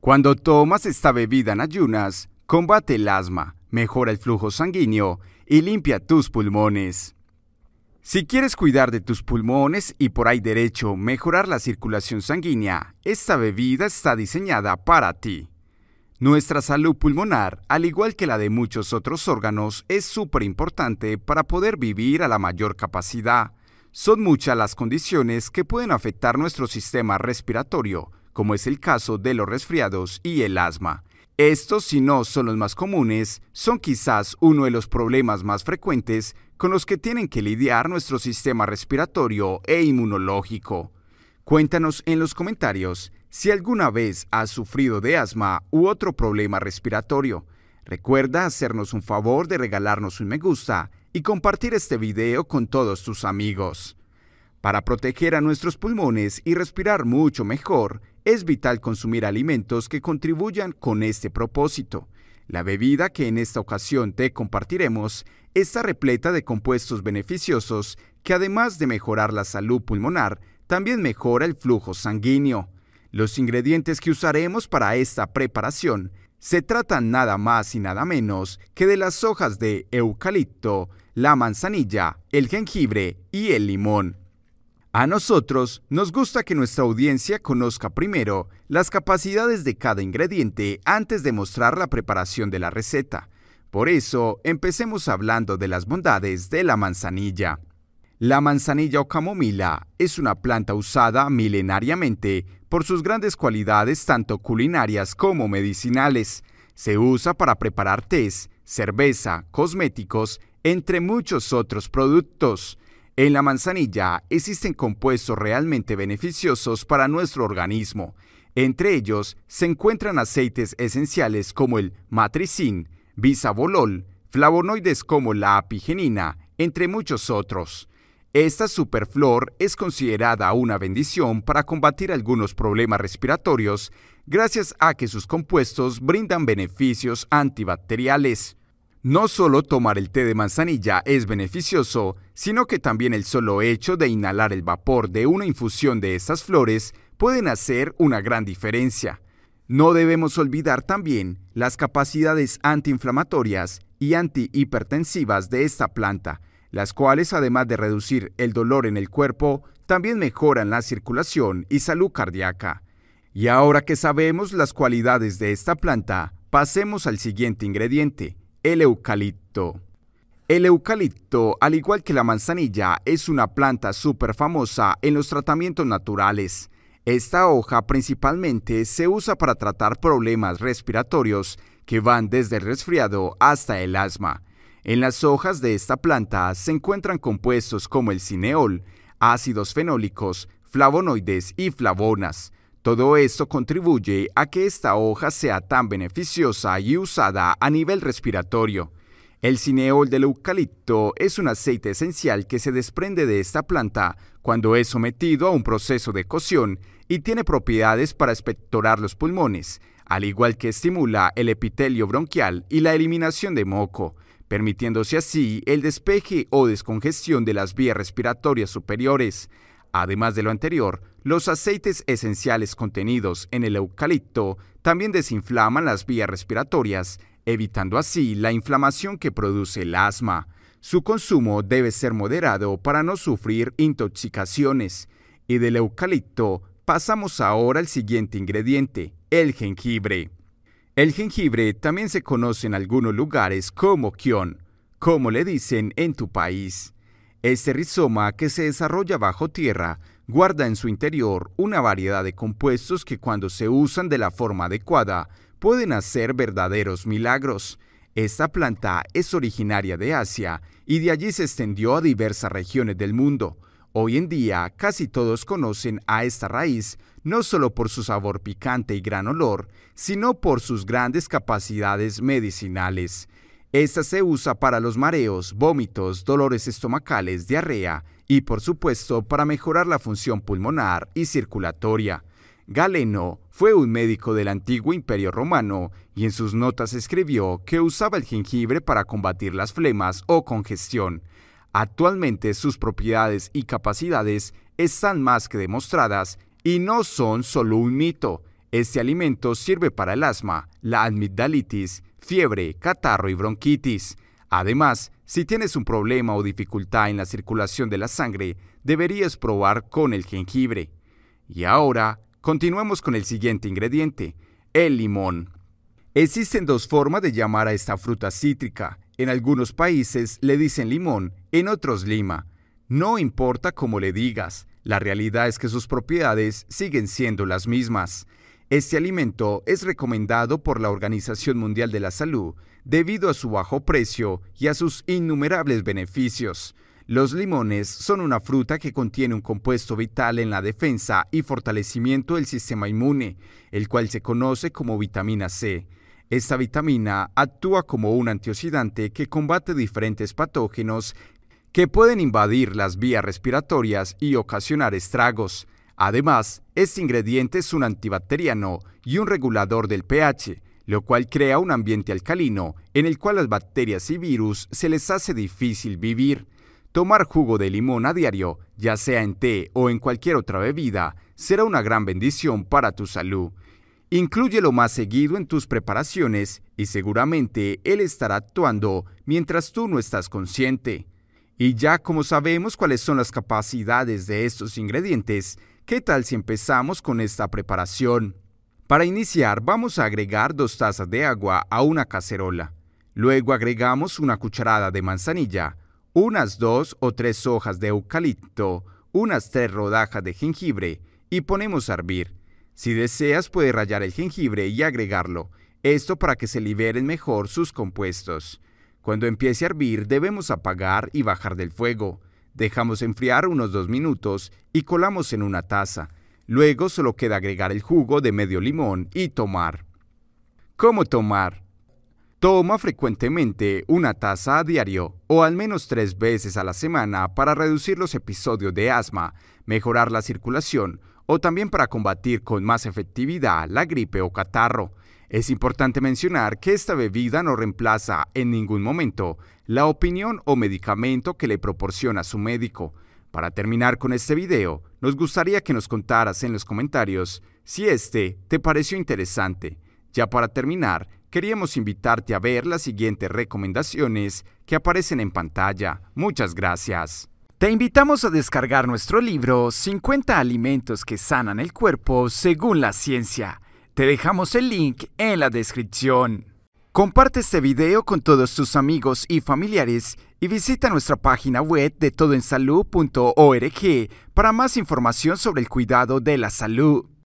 Cuando tomas esta bebida en ayunas, combate el asma, mejora el flujo sanguíneo y limpia tus pulmones. Si quieres cuidar de tus pulmones y por ahí derecho mejorar la circulación sanguínea, esta bebida está diseñada para ti. Nuestra salud pulmonar, al igual que la de muchos otros órganos, es súper importante para poder vivir a la mayor capacidad. Son muchas las condiciones que pueden afectar nuestro sistema respiratorio, como es el caso de los resfriados y el asma. Estos, si no son los más comunes, son quizás uno de los problemas más frecuentes con los que tienen que lidiar nuestro sistema respiratorio e inmunológico. Cuéntanos en los comentarios si alguna vez has sufrido de asma u otro problema respiratorio. Recuerda hacernos un favor de regalarnos un me gusta y compartir este video con todos tus amigos. Para proteger a nuestros pulmones y respirar mucho mejor, es vital consumir alimentos que contribuyan con este propósito. La bebida que en esta ocasión te compartiremos está repleta de compuestos beneficiosos que además de mejorar la salud pulmonar, también mejora el flujo sanguíneo. Los ingredientes que usaremos para esta preparación se tratan nada más y nada menos que de las hojas de eucalipto, la manzanilla, el jengibre y el limón. A nosotros nos gusta que nuestra audiencia conozca primero las capacidades de cada ingrediente antes de mostrar la preparación de la receta. Por eso, empecemos hablando de las bondades de la manzanilla. La manzanilla o camomila es una planta usada milenariamente por sus grandes cualidades tanto culinarias como medicinales. Se usa para preparar tés, cerveza, cosméticos, entre muchos otros productos. En la manzanilla existen compuestos realmente beneficiosos para nuestro organismo. Entre ellos se encuentran aceites esenciales como el matricin, bisabolol, flavonoides como la apigenina, entre muchos otros. Esta superflor es considerada una bendición para combatir algunos problemas respiratorios gracias a que sus compuestos brindan beneficios antibacteriales, no solo tomar el té de manzanilla es beneficioso, sino que también el solo hecho de inhalar el vapor de una infusión de estas flores pueden hacer una gran diferencia. No debemos olvidar también las capacidades antiinflamatorias y antihipertensivas de esta planta, las cuales además de reducir el dolor en el cuerpo, también mejoran la circulación y salud cardíaca. Y ahora que sabemos las cualidades de esta planta, pasemos al siguiente ingrediente, el eucalipto. El eucalipto, al igual que la manzanilla, es una planta súper famosa en los tratamientos naturales. Esta hoja principalmente se usa para tratar problemas respiratorios que van desde el resfriado hasta el asma. En las hojas de esta planta se encuentran compuestos como el cineol, ácidos fenólicos, flavonoides y flavonas, todo esto contribuye a que esta hoja sea tan beneficiosa y usada a nivel respiratorio. El cineol del eucalipto es un aceite esencial que se desprende de esta planta cuando es sometido a un proceso de cocción y tiene propiedades para expectorar los pulmones, al igual que estimula el epitelio bronquial y la eliminación de moco, permitiéndose así el despeje o descongestión de las vías respiratorias superiores. Además de lo anterior, los aceites esenciales contenidos en el eucalipto también desinflaman las vías respiratorias, evitando así la inflamación que produce el asma. Su consumo debe ser moderado para no sufrir intoxicaciones. Y del eucalipto pasamos ahora al siguiente ingrediente, el jengibre. El jengibre también se conoce en algunos lugares como kion, como le dicen en tu país. Este rizoma que se desarrolla bajo tierra guarda en su interior una variedad de compuestos que cuando se usan de la forma adecuada pueden hacer verdaderos milagros. Esta planta es originaria de Asia y de allí se extendió a diversas regiones del mundo. Hoy en día casi todos conocen a esta raíz no solo por su sabor picante y gran olor, sino por sus grandes capacidades medicinales. Esta se usa para los mareos, vómitos, dolores estomacales, diarrea y por supuesto para mejorar la función pulmonar y circulatoria. Galeno fue un médico del antiguo imperio romano y en sus notas escribió que usaba el jengibre para combatir las flemas o congestión. Actualmente sus propiedades y capacidades están más que demostradas y no son solo un mito. Este alimento sirve para el asma, la amigdalitis fiebre, catarro y bronquitis. Además, si tienes un problema o dificultad en la circulación de la sangre, deberías probar con el jengibre. Y ahora, continuemos con el siguiente ingrediente, el limón. Existen dos formas de llamar a esta fruta cítrica. En algunos países le dicen limón, en otros lima. No importa cómo le digas, la realidad es que sus propiedades siguen siendo las mismas. Este alimento es recomendado por la Organización Mundial de la Salud debido a su bajo precio y a sus innumerables beneficios. Los limones son una fruta que contiene un compuesto vital en la defensa y fortalecimiento del sistema inmune, el cual se conoce como vitamina C. Esta vitamina actúa como un antioxidante que combate diferentes patógenos que pueden invadir las vías respiratorias y ocasionar estragos. Además, este ingrediente es un antibacteriano y un regulador del pH, lo cual crea un ambiente alcalino en el cual las bacterias y virus se les hace difícil vivir. Tomar jugo de limón a diario, ya sea en té o en cualquier otra bebida, será una gran bendición para tu salud. Incluye lo más seguido en tus preparaciones y seguramente él estará actuando mientras tú no estás consciente. Y ya como sabemos cuáles son las capacidades de estos ingredientes, ¿Qué tal si empezamos con esta preparación? Para iniciar vamos a agregar dos tazas de agua a una cacerola. Luego agregamos una cucharada de manzanilla, unas dos o tres hojas de eucalipto, unas tres rodajas de jengibre y ponemos a hervir. Si deseas puedes rallar el jengibre y agregarlo, esto para que se liberen mejor sus compuestos. Cuando empiece a hervir debemos apagar y bajar del fuego. Dejamos enfriar unos dos minutos y colamos en una taza. Luego solo queda agregar el jugo de medio limón y tomar. ¿Cómo tomar? Toma frecuentemente una taza a diario o al menos tres veces a la semana para reducir los episodios de asma, mejorar la circulación o también para combatir con más efectividad la gripe o catarro. Es importante mencionar que esta bebida no reemplaza en ningún momento la opinión o medicamento que le proporciona su médico. Para terminar con este video, nos gustaría que nos contaras en los comentarios si este te pareció interesante. Ya para terminar, queríamos invitarte a ver las siguientes recomendaciones que aparecen en pantalla. Muchas gracias. Te invitamos a descargar nuestro libro 50 alimentos que sanan el cuerpo según la ciencia te dejamos el link en la descripción. Comparte este video con todos tus amigos y familiares y visita nuestra página web de todoensalud.org para más información sobre el cuidado de la salud.